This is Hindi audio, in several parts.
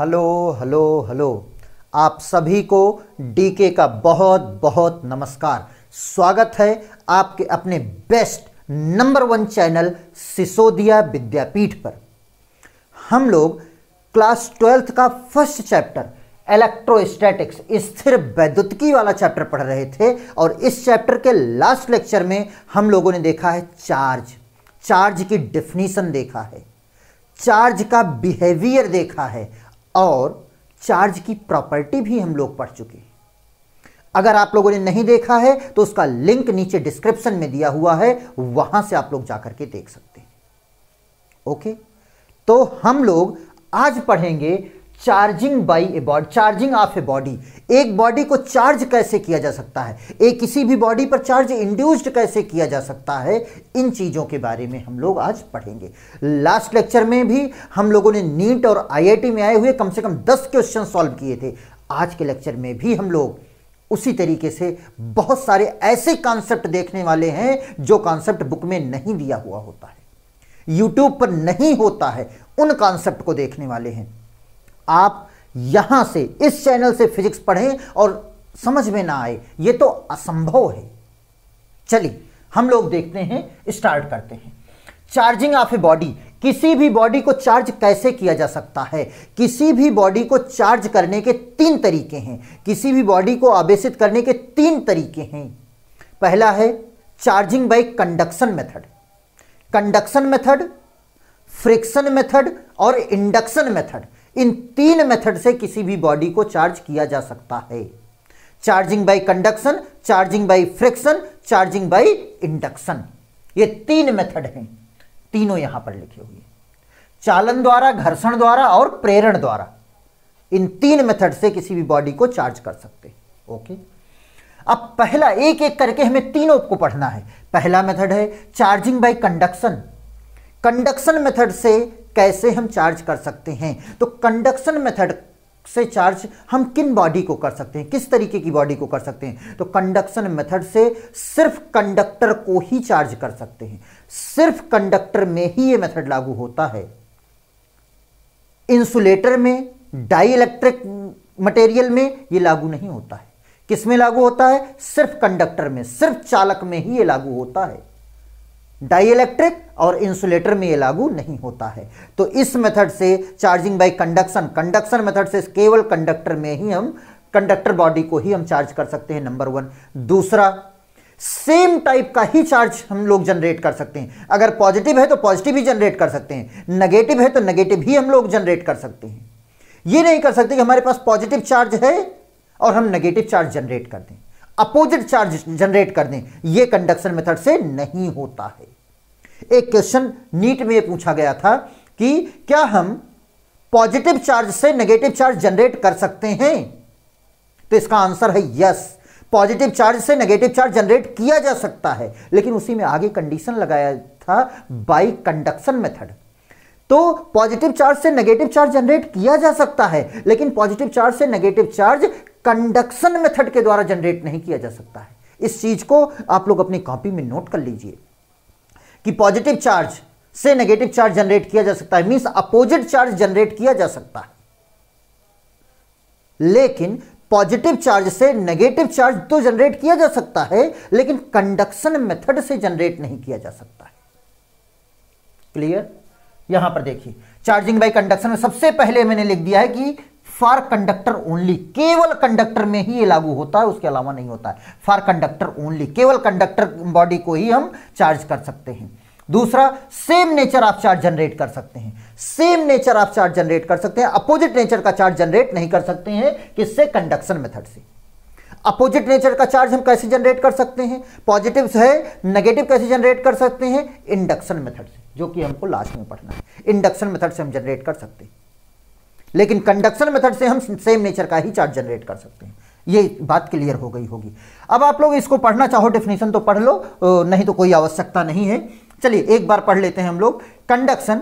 हेलो हेलो हेलो आप सभी को डीके का बहुत बहुत नमस्कार स्वागत है आपके अपने best number one channel Sisodia Vidyapeeth पर हम लोग क्लास ट्वेल्थ का फर्स्ट चैप्टर इलेक्ट्रोस्टैटिक्स स्थिर वैद्युतिकी वाला चैप्टर पढ़ रहे थे और इस चैप्टर के लास्ट लेक्चर में हम लोगों ने देखा है चार्ज चार्ज की डिफिनीसन देखा है चार्ज का बिहेवियर देखा है और चार्ज की प्रॉपर्टी भी हम लोग पढ़ चुके हैं अगर आप लोगों ने नहीं देखा है तो उसका लिंक नीचे डिस्क्रिप्शन में दिया हुआ है वहां से आप लोग जाकर के देख सकते हैं ओके तो हम लोग आज पढ़ेंगे charging by a body charging of a body एक बॉडी को चार्ज कैसे किया जा सकता है एक किसी भी बॉडी पर चार्ज इंड्यूस्ड कैसे किया जा सकता है इन चीज़ों के बारे में हम लोग आज पढ़ेंगे लास्ट लेक्चर में भी हम लोगों ने नीट और आईआईटी में आए हुए कम से कम दस क्वेश्चन सॉल्व किए थे आज के लेक्चर में भी हम लोग उसी तरीके से बहुत सारे ऐसे कॉन्सेप्ट देखने वाले हैं जो कॉन्सेप्ट बुक में नहीं दिया हुआ होता है यूट्यूब पर नहीं होता है उन कॉन्सेप्ट को देखने वाले हैं आप यहां से इस चैनल से फिजिक्स पढ़ें और समझ में ना आए ये तो असंभव है चलिए हम लोग देखते हैं स्टार्ट करते हैं चार्जिंग ऑफ ए बॉडी किसी भी बॉडी को चार्ज कैसे किया जा सकता है किसी भी बॉडी को चार्ज करने के तीन तरीके हैं किसी भी बॉडी को आवेशित करने के तीन तरीके हैं पहला है charging by conduction method conduction method friction method और इंडक्शन मेथड इन तीन मेथड से किसी भी बॉडी को चार्ज किया जा सकता है charging by conduction charging by friction charging by induction ये तीन मेथड हैं तीनों यहां पर लिखे हुए चालन द्वारा घर्षण द्वारा और प्रेरण द्वारा इन तीन मेथड से किसी भी बॉडी को चार्ज कर सकते ओके अब पहला एक एक करके हमें तीनों को पढ़ना है पहला मेथड है charging by conduction conduction method से कैसे हम चार्ज कर सकते हैं तो कंडक्शन मेथड से चार्ज हम किन बॉडी को कर सकते हैं किस तरीके की बॉडी को कर सकते हैं तो कंडक्शन मेथड से सिर्फ कंडक्टर को ही चार्ज कर सकते हैं सिर्फ कंडक्टर में ही ये मेथड लागू होता है इंसुलेटर में डाइलेक्ट्रिक मटेरियल में ये लागू नहीं होता है किस में लागू होता है सिर्फ कंडक्टर में सिर्फ चालक में ही ये लागू होता है डाइलेक्ट्रिक और इंसुलेटर में ये लागू नहीं होता है तो इस मेथड से charging by conduction conduction method से केवल कंडक्टर में ही हम कंडक्टर बॉडी को ही हम चार्ज कर सकते हैं नंबर वन दूसरा सेम टाइप का ही चार्ज हम लोग जनरेट कर सकते हैं अगर पॉजिटिव है तो पॉजिटिव ही जनरेट कर सकते हैं नेगेटिव है तो नेगेटिव ही हम लोग जनरेट कर सकते हैं ये नहीं कर सकते कि हमारे पास पॉजिटिव चार्ज है और हम नेगेटिव चार्ज जनरेट कर दें अपोजिट चार्ज जनरेट कर दें यह कंडक्शन मेथड से नहीं होता है एक क्वेश्चन नीट में पूछा गया था कि क्या हम पॉजिटिव चार्ज से नेगेटिव चार्ज जनरेट कर सकते हैं तो इसका आंसर है यस पॉजिटिव चार्ज से नेगेटिव चार्ज जनरेट किया जा सकता है लेकिन उसी में आगे कंडीशन लगाया था बाई कंडक्शन मेथड तो पॉजिटिव चार्ज से नेगेटिव चार्ज जनरेट किया जा सकता है लेकिन पॉजिटिव चार्ज से नेगेटिव चार्ज कंडक्शन मेथड के द्वारा जनरेट नहीं किया जा सकता है इस चीज को आप लोग अपनी कॉपी में नोट कर लीजिए कि पॉजिटिव चार्ज से नेगेटिव चार्ज जनरेट किया जा सकता है मीन्स अपोजिट चार्ज जनरेट किया जा सकता है लेकिन पॉजिटिव चार्ज से नेगेटिव चार्ज तो जनरेट किया जा सकता है लेकिन कंडक्शन मेथड से जनरेट नहीं किया जा सकता है क्लियर यहां पर देखिए चार्जिंग बाय कंडक्शन में सबसे पहले मैंने लिख दिया है कि फॉर कंडक्टर ओनली केवल कंडक्टर में ही ये लागू होता है उसके अलावा नहीं होता है फॉर कंडक्टर ओनली केवल कंडक्टर बॉडी को ही हम चार्ज कर सकते हैं दूसरा सेम नेचर आप चार्ज जनरेट कर सकते हैं सेम नेचर आप चार्ज जनरेट कर सकते हैं अपोजिट नेचर का चार्ज जनरेट नहीं कर सकते हैं किससे कंडक्शन मेथड से अपोजिट नेचर का चार्ज हम कैसे जनरेट कर सकते हैं पॉजिटिव है नेगेटिव कैसे जनरेट कर सकते हैं इंडक्शन मेथड से जो कि हमको लास्ट में पढ़ना है इंडक्शन मेथड से हम जनरेट कर सकते हैं लेकिन कंडक्शन मेथड से हम सेम नेचर का ही चार्ज जनरेट कर सकते हैं ये बात क्लियर हो गई होगी अब आप लोग इसको पढ़ना चाहो डेफिनेशन तो पढ़ लो नहीं तो कोई आवश्यकता नहीं है चलिए एक बार पढ़ लेते हैं हम लोग conduction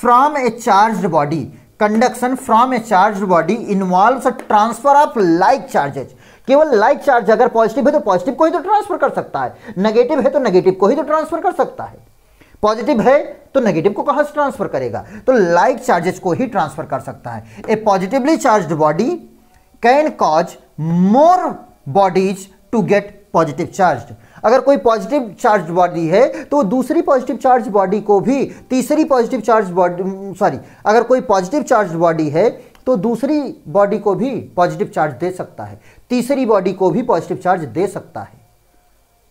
from a charge body conduction from a charge body involve transfer of like charges केवल लाइक चार्ज अगर पॉजिटिव है तो पॉजिटिव को ही तो ट्रांसफर कर सकता है नेगेटिव है तो नेगेटिव को ही तो ट्रांसफर कर सकता है पॉजिटिव है तो नेगेटिव को कहां से ट्रांसफर करेगा तो लाइक like चार्जेस को ही ट्रांसफर कर सकता है a positively charge body can cause more bodies to get positive charge अगर कोई पॉजिटिव चार्ज बॉडी है तो दूसरी पॉजिटिव चार्ज बॉडी को भी तीसरी पॉजिटिव चार्ज बॉडी सॉरी अगर कोई पॉजिटिव चार्ज बॉडी है तो दूसरी बॉडी को भी पॉजिटिव चार्ज दे सकता है तीसरी बॉडी को भी पॉजिटिव चार्ज दे सकता है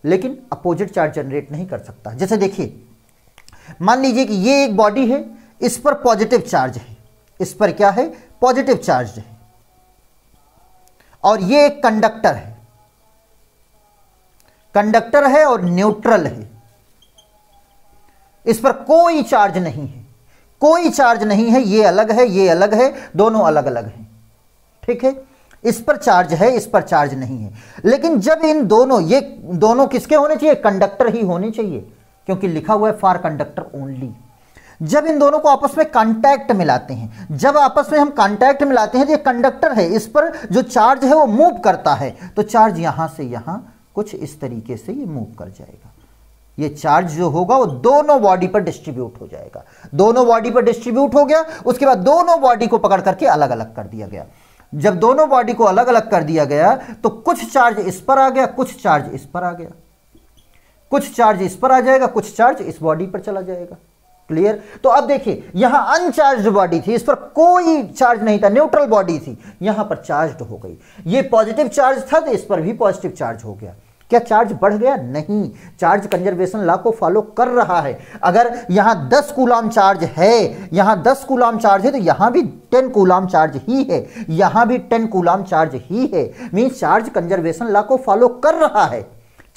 लेकिन अपोजिट चार्ज जनरेट नहीं कर सकता जैसे देखिए मान लीजिए कि ये एक बॉडी है इस पर पॉजिटिव चार्ज है इस पर क्या है पॉजिटिव चार्ज है और ये एक कंडक्टर है कंडक्टर है और न्यूट्रल है इस पर कोई चार्ज नहीं है कोई चार्ज नहीं है ये अलग है ये अलग है दोनों अलग अलग हैं ठीक है इस पर चार्ज है इस पर चार्ज नहीं है लेकिन जब इन दोनों ये दोनों किसके होने चाहिए कंडक्टर ही होने चाहिए क्योंकि लिखा हुआ है फॉर कंडक्टर ओनली जब इन दोनों को आपस में कांटेक्ट मिलाते हैं जब आपस में हम कांटेक्ट मिलाते हैं तो ये कंडक्टर है इस पर जो चार्ज है वो मूव करता है तो चार्ज यहां से यहां कुछ इस तरीके से ये मूव कर जाएगा ये चार्ज जो होगा वो दोनों बॉडी पर डिस्ट्रीब्यूट हो जाएगा दोनों बॉडी पर डिस्ट्रीब्यूट हो गया उसके बाद दोनों बॉडी को पकड़ करके अलग अलग कर दिया गया जब दोनों बॉडी को अलग अलग कर दिया गया तो कुछ चार्ज इस पर आ गया कुछ चार्ज इस पर आ गया कुछ चार्ज इस पर आ जाएगा कुछ चार्ज इस बॉडी पर चला जाएगा क्लियर तो अब देखिए यहां अनचार्ज बॉडी थी इस पर कोई चार्ज नहीं था न्यूट्रल बॉडी थी यहां पर चार्ज हो गई ये पॉजिटिव चार्ज था तो इस पर भी पॉजिटिव चार्ज हो गया क्या चार्ज बढ़ गया नहीं चार्ज कंजर्वेशन लॉ को फॉलो कर रहा है अगर यहाँ 10 कूलाम चार्ज है यहाँ 10 कूलाम चार्ज है तो यहाँ भी 10 कूलाम चार्ज ही है यहाँ भी 10 कूलाम चार्ज ही है मीन चार्ज कंजर्वेशन लॉ को फॉलो कर रहा है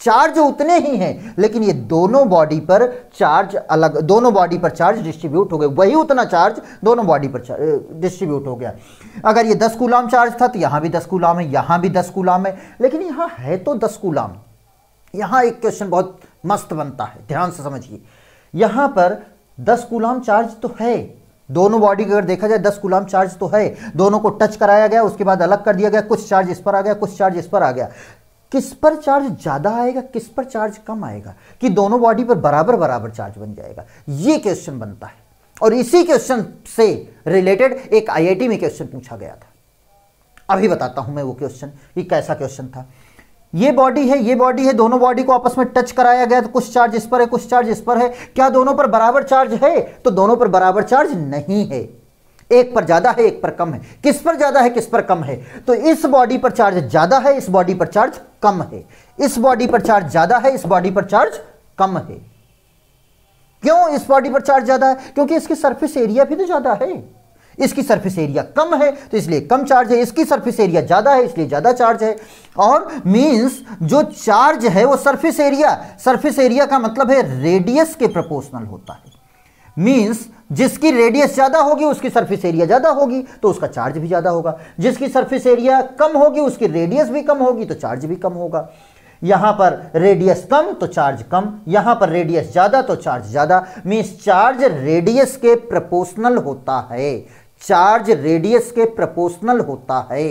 चार्ज उतने ही हैं लेकिन ये दोनों बॉडी पर चार्ज अलग दोनों बॉडी पर चार्ज डिस्ट्रीब्यूट हो गए वही उतना चार्ज दोनों बॉडी पर डिस्ट्रीब्यूट हो गया अगर ये दस गुलाम चार्ज था तो यहाँ भी दस गुलाम है यहाँ भी दस गुलाम है लेकिन यहाँ है तो दस गुलाम यहाँ एक क्वेश्चन बहुत मस्त बनता है ध्यान से समझिए यहाँ पर दस गुलाम चार्ज तो है दोनों बॉडी अगर देखा जाए दस गुलाम चार्ज तो है दोनों को टच कराया गया उसके बाद अलग कर दिया गया कुछ चार्ज इस पर आ गया कुछ चार्ज इस पर आ गया किस पर चार्ज ज़्यादा आएगा किस पर चार्ज कम आएगा कि दोनों बॉडी पर बराबर बराबर चार्ज बन जाएगा यह क्वेश्चन बनता है और इसी क्वेश्चन से रिलेटेड एक आईआईटी में क्वेश्चन पूछा गया था अभी बताता हूं मैं वो क्वेश्चन कि कैसा क्वेश्चन था ये बॉडी है ये बॉडी है दोनों बॉडी को आपस में टच कराया गया तो कुछ चार्ज इस पर है कुछ चार्ज इस पर है क्या दोनों पर बराबर चार्ज है तो दोनों पर बराबर चार्ज नहीं है एक पर ज़्यादा है एक पर कम है किस पर ज़्यादा है किस पर कम है तो इस बॉडी पर चार्ज ज़्यादा है इस बॉडी पर चार्ज कम है इस बॉडी पर चार्ज ज़्यादा है इस बॉडी पर चार्ज कम है क्यों इस बॉडी पर चार्ज ज़्यादा है क्योंकि इसकी सरफेस एरिया भी तो ज़्यादा है इसकी सरफेस एरिया कम है तो इसलिए कम चार्ज है इसकी सरफेस एरिया ज़्यादा है इसलिए ज़्यादा चार्ज है और मींस जो चार्ज है वो सरफेस एरिया सरफेस एरिया का मतलब है रेडियस के प्रपोर्सनल होता है मीन्स जिसकी रेडियस ज़्यादा होगी उसकी सरफेस एरिया ज़्यादा होगी तो उसका चार्ज भी ज़्यादा होगा जिसकी सरफेस एरिया कम होगी उसकी रेडियस भी कम होगी तो चार्ज भी कम होगा यहाँ पर रेडियस कम तो चार्ज कम यहाँ पर रेडियस ज़्यादा तो चार्ज ज़्यादा मीन्स चार्ज रेडियस के प्रपोशनल होता है चार्ज रेडियस के प्रपोशनल होता है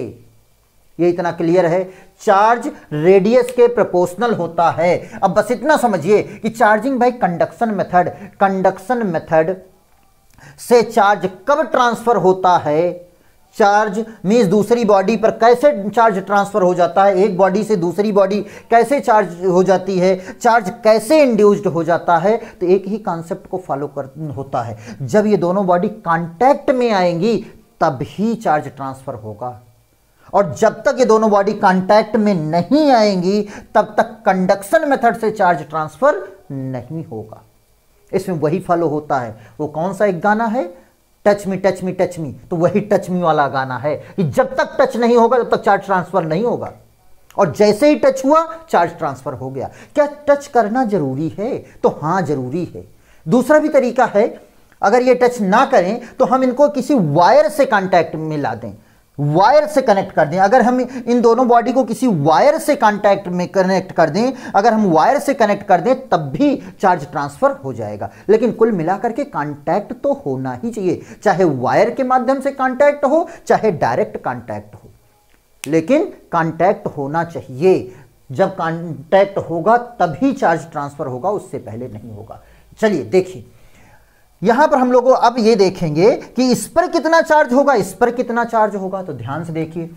ये इतना क्लियर है चार्ज रेडियस के प्रोपोर्शनल होता है अब बस इतना समझिए कि charging by conduction method conduction method से चार्ज कब ट्रांसफर होता है चार्ज मीन्स दूसरी बॉडी पर कैसे चार्ज ट्रांसफर हो जाता है एक बॉडी से दूसरी बॉडी कैसे चार्ज हो जाती है चार्ज कैसे इंड्यूस्ड हो जाता है तो एक ही कॉन्सेप्ट को फॉलो कर होता है जब ये दोनों बॉडी कांटेक्ट में आएंगी तब ही चार्ज ट्रांसफर होगा और जब तक ये दोनों बॉडी कांटेक्ट में नहीं आएंगी तब तक कंडक्शन मेथड से चार्ज ट्रांसफर नहीं होगा इसमें वही फॉलो होता है वो कौन सा एक गाना है touch me touch me touch me तो वही टच मी वाला गाना है कि जब तक टच नहीं होगा तब तक चार्ज ट्रांसफर नहीं होगा और जैसे ही टच हुआ चार्ज ट्रांसफर हो गया क्या टच करना जरूरी है तो हाँ जरूरी है दूसरा भी तरीका है अगर ये टच ना करें तो हम इनको किसी वायर से कांटेक्ट में ला दें वायर से कनेक्ट कर दें अगर हम इन दोनों बॉडी को किसी वायर से कांटेक्ट में कनेक्ट कर दें अगर हम वायर से कनेक्ट कर दें तब भी चार्ज ट्रांसफर हो जाएगा लेकिन कुल मिलाकर के कांटेक्ट तो होना ही चाहिए चाहे वायर के माध्यम से कांटेक्ट हो चाहे डायरेक्ट कांटेक्ट हो लेकिन कांटेक्ट होना चाहिए जब कांटेक्ट होगा तभी चार्ज ट्रांसफर होगा उससे पहले नहीं होगा चलिए देखिए यहां पर हम लोग अब ये देखेंगे कि इस पर कितना चार्ज होगा इस पर कितना चार्ज होगा तो ध्यान से देखिए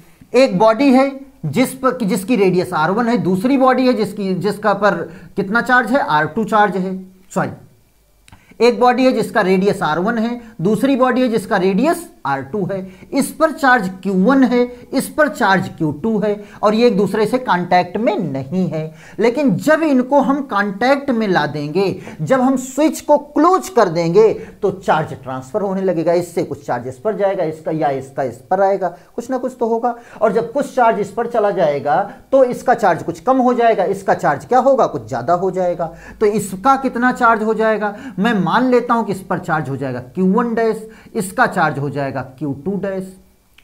एक बॉडी है जिस पर जिसकी रेडियस आर वन है दूसरी बॉडी है जिसकी जिसका पर कितना चार्ज है आर टू चार्ज है सॉरी एक बॉडी है जिसका रेडियस आर वन है दूसरी बॉडी है जिसका रेडियस आर टू है इस पर चार्ज क्यू वन है इस पर चार्ज क्यू टू है और ये एक दूसरे से कांटेक्ट में नहीं है लेकिन जब इनको हम कांटेक्ट में ला देंगे जब हम स्विच को क्लोज कर देंगे तो चार्ज ट्रांसफर होने लगेगा इससे कुछ चार्ज इस पर जाएगा इसका या इसका इस पर आएगा कुछ ना कुछ तो होगा और जब कुछ चार्ज इस पर चला जाएगा तो इसका चार्ज कुछ कम हो जाएगा इसका चार्ज क्या होगा कुछ ज़्यादा हो जाएगा तो इसका कितना चार्ज हो जाएगा मैं मान लेता हूं कि इस पर चार्ज हो जाएगा क्यू वन डैश इसका चार्ज हो जाएगा क्यू टू डैश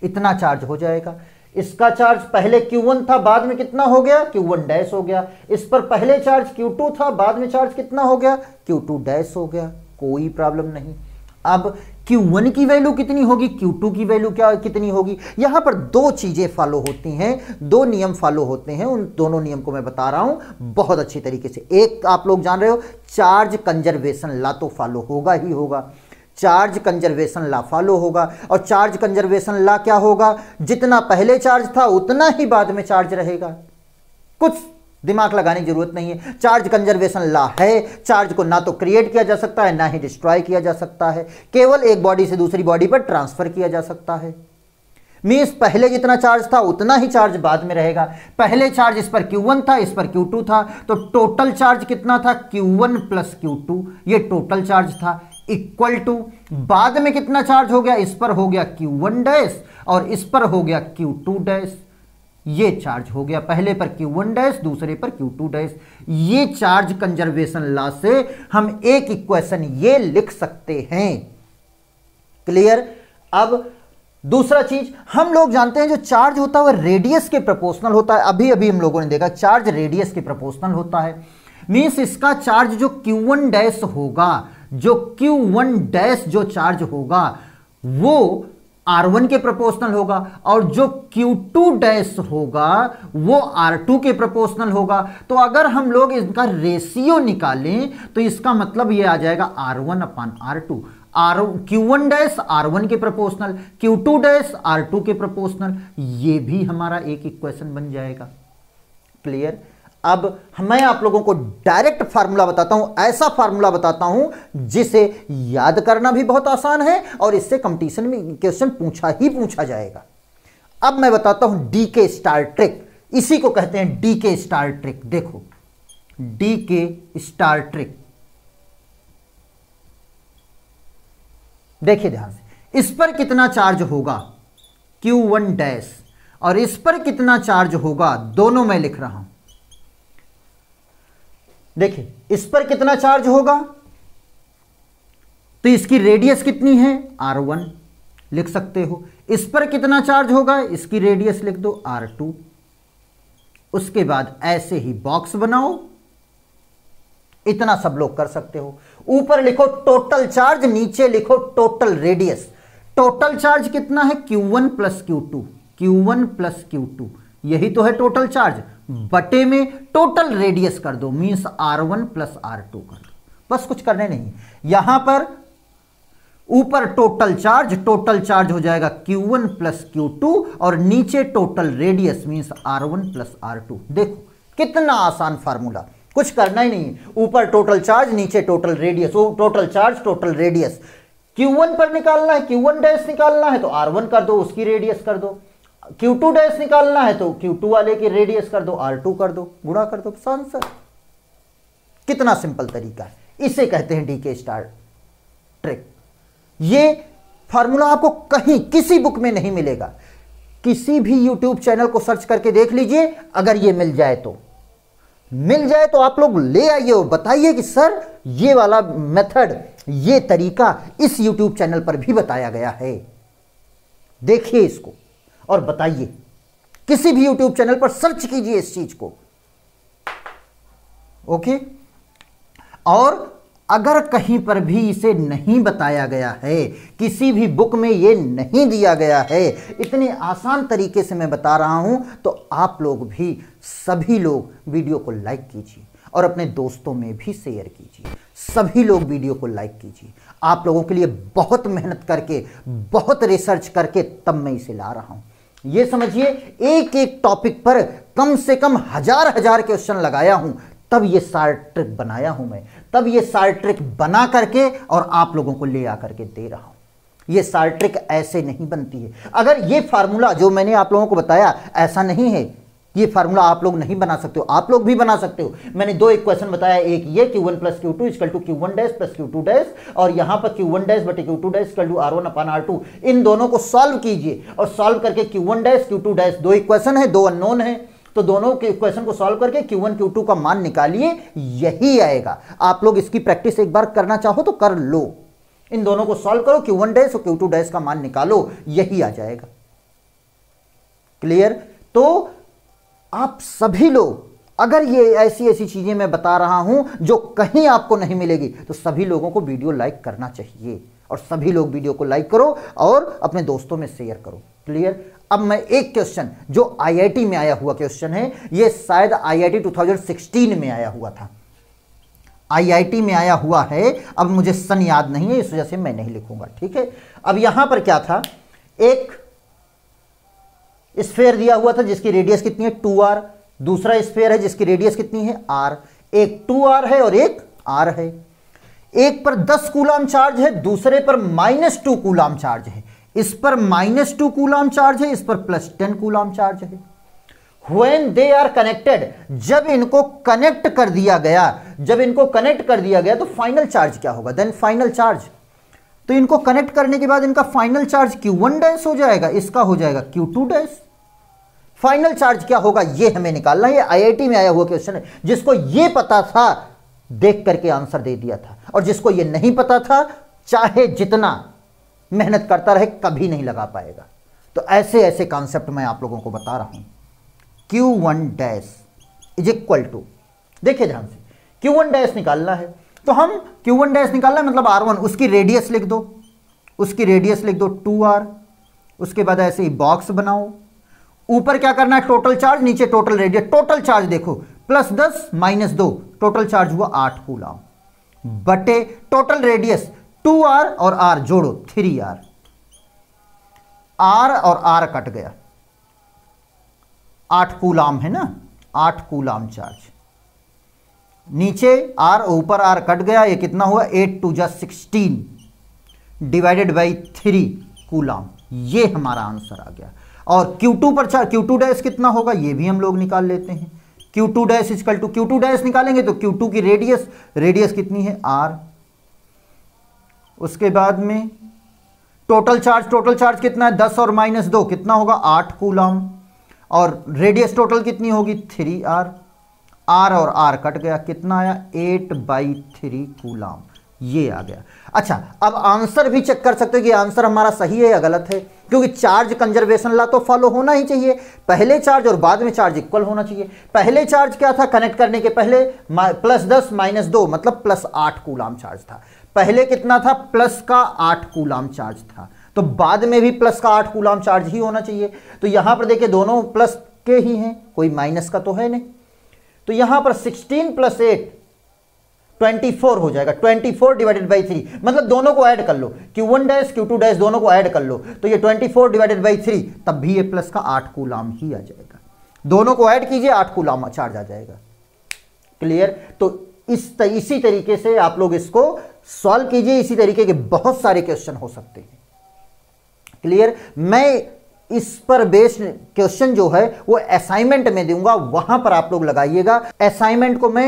इतना चार्ज हो जाएगा इसका चार्ज पहले Q1 था बाद में कितना हो गया Q1 डैश हो गया इस पर पहले चार्ज Q2 था बाद में चार्ज कितना हो गया Q2 डैश हो गया कोई प्रॉब्लम नहीं अब Q1 की वैल्यू कितनी होगी Q2 की वैल्यू क्या कितनी होगी यहां पर दो चीज़ें फॉलो होती हैं दो नियम फॉलो होते हैं उन दोनों नियम को मैं बता रहा हूं बहुत अच्छी तरीके से एक आप लोग जान रहे हो चार्ज कंजर्वेशन ला तो फॉलो होगा ही होगा चार्ज कंजर्वेशन ला फॉलो होगा और चार्ज कंजर्वेशन ला क्या होगा जितना पहले चार्ज था उतना ही बाद में चार्ज रहेगा कुछ दिमाग लगाने की जरूरत नहीं है चार्ज कंजर्वेशन ला है चार्ज को ना तो क्रिएट किया जा सकता है ना ही डिस्ट्रॉय किया जा सकता है केवल एक बॉडी से दूसरी बॉडी पर ट्रांसफर किया जा सकता है मीन्स पहले जितना चार्ज था उतना ही चार्ज बाद में रहेगा पहले चार्ज इस पर वन था इस पर टू था तो टोटल चार्ज कितना था क्यू वन प्लस क्यू यह टोटल चार्ज था इक्वल टू बाद में कितना चार्ज हो गया इस पर हो गया क्यू वन डैश और इस पर हो गया क्यू टू डैश ये चार्ज हो गया पहले पर क्यू वन डैश दूसरे पर क्यू टू डैश ये चार्ज कंजर्वेशन लॉ से हम एक इक्वेशन ये लिख सकते हैं क्लियर अब दूसरा चीज हम लोग जानते हैं जो चार्ज होता है वह रेडियस के प्रोपोर्शनल होता है अभी अभी हम लोगों ने देखा चार्ज रेडियस के प्रोपोर्शनल होता है मीन्स इसका चार्ज जो Q1 डैश होगा जो क्यू वन डैश जो चार्ज होगा वो R1 के प्रोपोर्शनल होगा और जो Q2 डैश होगा वो R2 के प्रोपोर्शनल होगा तो अगर हम लोग इनका रेशियो निकालें तो इसका मतलब ये आ जाएगा R1 upon upon R Q one dash R one के proportional Q two dash R two के प्रोपोर्शनल ये भी हमारा एक इक्वेशन बन जाएगा क्लियर अब मैं आप लोगों को डायरेक्ट फार्मूला बताता हूं ऐसा फार्मूला बताता हूं जिसे याद करना भी बहुत आसान है और इससे कंपटीशन में क्वेश्चन पूछा ही पूछा जाएगा अब मैं बताता हूं डी के स्टार ट्रिक इसी को कहते हैं डी के स्टार ट्रिक देखो डी के स्टार ट्रिक देखिए ध्यान से इस पर कितना चार्ज होगा वन डैश और इस पर कितना चार्ज होगा दोनों मैं लिख रहा हूं देखिए इस पर कितना चार्ज होगा तो इसकी रेडियस कितनी है आर वन लिख सकते हो इस पर कितना चार्ज होगा इसकी रेडियस लिख दो आर टू उसके बाद ऐसे ही बॉक्स बनाओ इतना सब लोग कर सकते हो ऊपर लिखो टोटल चार्ज नीचे लिखो टोटल रेडियस टोटल चार्ज कितना है Q1 one plus Q two Q one plus Q two यही तो है टोटल चार्ज बटे में टोटल रेडियस कर दो means R one plus R two कर दो बस कुछ करने नहीं यहां पर ऊपर टोटल चार्ज टोटल चार्ज हो जाएगा Q1 वन प्लस क्यू और नीचे total radius means R1 one plus R देखो कितना आसान फार्मूला कुछ करना ही नहीं ऊपर टोटल चार्ज नीचे total radius total charge total radius Q1 पर निकालना है Q1 डैश निकालना है तो R1 कर दो उसकी रेडियस कर दो क्यू टू डैश निकालना है तो क्यू टू वाले की रेडियस कर दो आर टू कर दो गुणा कर दो आंसर कितना सिंपल तरीका है इसे कहते हैं डीके स्टार ट्रिक ये फॉर्मूला आपको कहीं किसी बुक में नहीं मिलेगा किसी भी यूट्यूब चैनल को सर्च करके देख लीजिए अगर ये मिल जाए तो मिल जाए तो आप लोग ले आइए और बताइए कि सर ये वाला मेथड ये तरीका इस यूट्यूब चैनल पर भी बताया गया है देखिए इसको और बताइए किसी भी यूट्यूब चैनल पर सर्च कीजिए इस चीज को ओके और अगर कहीं पर भी इसे नहीं बताया गया है किसी भी बुक में ये नहीं दिया गया है इतने आसान तरीके से मैं बता रहा हूं तो आप लोग भी सभी लोग वीडियो को लाइक कीजिए और अपने दोस्तों में भी शेयर कीजिए सभी लोग वीडियो को लाइक कीजिए आप लोगों के लिए बहुत मेहनत करके बहुत रिसर्च करके तब मैं इसे ला रहा हूं ये समझिए एक एक टॉपिक पर कम से कम हजार हजार क्वेश्चन लगाया हूं तब ये सार ट्रिक बनाया हूं मैं तब ये सार ट्रिक बना करके और आप लोगों को ले आकर के दे रहा हूं ये सार ट्रिक ऐसे नहीं बनती है अगर ये फार्मूला जो मैंने आप लोगों को बताया ऐसा नहीं है ये फार्मूला आप लोग नहीं बना सकते हो आप लोग भी बना सकते हो मैंने दो एक क्वेश्चन बताया एक ये Q one plus Q two is equal to Q one dash plus Q two dash और यहां पर क्यू वन डैश बटे Q two dash equal to R one upon R two इन दोनों को सॉल्व कीजिए और सॉल्व करके Q one dash Q two dash दो इक्वेशन है दो अननोन है तो दोनों के क्वेश्चन को सॉल्व करके Q1, Q2 का मान निकालिए यही आएगा आप लोग इसकी प्रैक्टिस एक बार करना चाहो तो कर लो इन दोनों को सॉल्व करो Q1 डैश और Q2 डैश का मान निकालो यही आ जाएगा क्लियर तो आप सभी लोग अगर ये ऐसी ऐसी चीज़ें मैं बता रहा हूं जो कहीं आपको नहीं मिलेगी तो सभी लोगों को वीडियो लाइक करना चाहिए और सभी लोग वीडियो को लाइक करो और अपने दोस्तों में शेयर करो क्लियर अब मैं एक क्वेश्चन जो आईआईटी में आया हुआ क्वेश्चन है ये शायद आईआईटी 2016 में आया हुआ था आईआईटी में आया हुआ है अब मुझे सन याद नहीं है इस वजह से मैं नहीं लिखूंगा ठीक है अब यहां पर क्या था एक स्फेयर दिया हुआ था जिसकी रेडियस कितनी है टू आर दूसरा स्फेयर है जिसकी रेडियस कितनी है आर एक टू आर है और एक आर है एक पर दस कूलाम चार्ज है दूसरे पर माइनस टू कूलाम चार्ज है इस पर माइनस टू कूलाम चार्ज है इस पर प्लस टेन कूलाम चार्ज है वेन दे आर कनेक्टेड जब इनको कनेक्ट कर दिया गया जब इनको कनेक्ट कर दिया गया तो फाइनल चार्ज क्या होगा देन फाइनल चार्ज तो इनको कनेक्ट करने के बाद इनका final charge Q one dash हो जाएगा इसका हो जाएगा Q two dash final charge क्या होगा ये हमें निकालना है टी में आया हुआ क्वेश्चन है जिसको ये पता था देख करके आंसर दे दिया था और जिसको ये नहीं पता था चाहे जितना मेहनत करता रहे कभी नहीं लगा पाएगा तो ऐसे ऐसे कॉन्सेप्ट मैं आप लोगों को बता रहा हूं Q one dash is equal to देखिए ध्यान से क्यू वन डैश निकालना है तो हम क्यू वन डैश निकालना मतलब आर वन उसकी रेडियस लिख दो उसकी रेडियस लिख दो 2R उसके बाद ऐसे ही बॉक्स बनाओ ऊपर क्या करना है टोटल चार्ज नीचे टोटल रेडियस टोटल चार्ज देखो प्लस दस माइनस दो टोटल चार्ज हुआ आठ कूलाम बटे टोटल रेडियस टू आर और आर जोड़ो थ्री आर आर और आर कट गया आठ कूलाम है ना आठ कूलाम चार्ज नीचे आर ऊपर आर कट गया ये कितना हुआ eight two just sixteen divided by three coulomb ये हमारा आंसर आ गया और Q2 पर चार Q2 डैश कितना होगा ये भी हम लोग निकाल लेते हैं Q2 dash is equal to Q dash निकालेंगे तो Q2 की रेडियस रेडियस कितनी है R उसके बाद में टोटल चार्ज टोटल चार्ज कितना है दस और माइनस दो कितना होगा आठ कूलाम और रेडियस टोटल कितनी होगी थ्री आर आर और आर कट गया कितना आया एट बाई थ्री कूलाम ये आ गया अच्छा अब आंसर भी चेक कर सकते हो कि आंसर हमारा सही है या गलत है क्योंकि चार्ज कंजर्वेशन ला तो फॉलो होना ही चाहिए पहले चार्ज और बाद में चार्ज इक्वल होना चाहिए पहले चार्ज क्या था कनेक्ट करने के पहले प्लस दस माइनस दो मतलब प्लस आठ कूलाम चार्ज था पहले कितना था प्लस का आठ कूलाम चार्ज था तो बाद में भी प्लस का आठ कूलाम चार्ज ही होना चाहिए तो यहां पर देखिए दोनों प्लस के ही हैं कोई माइनस का तो है नहीं तो यहां पर सिक्सटीन प्लस एट 24 हो जाएगा 24 डिवाइडेड बाई थ्री मतलब दोनों को ऐड कर लो Q1 डैश Q2 डैश दोनों को ऐड कर लो तो ये 24 डिवाइडेड बाई थ्री तब भी ये प्लस का आठ कूलाम ही आ जाएगा दोनों को ऐड कीजिए आठ कूलाम चार्ज आ जाएगा क्लियर तो इस त, इसी तरीके से आप लोग इसको सॉल्व कीजिए इसी तरीके के बहुत सारे क्वेश्चन हो सकते हैं क्लियर मैं इस पर बेस्ड क्वेश्चन जो है वो असाइनमेंट में दूंगा वहां पर आप लोग लगाइएगा असाइनमेंट को मैं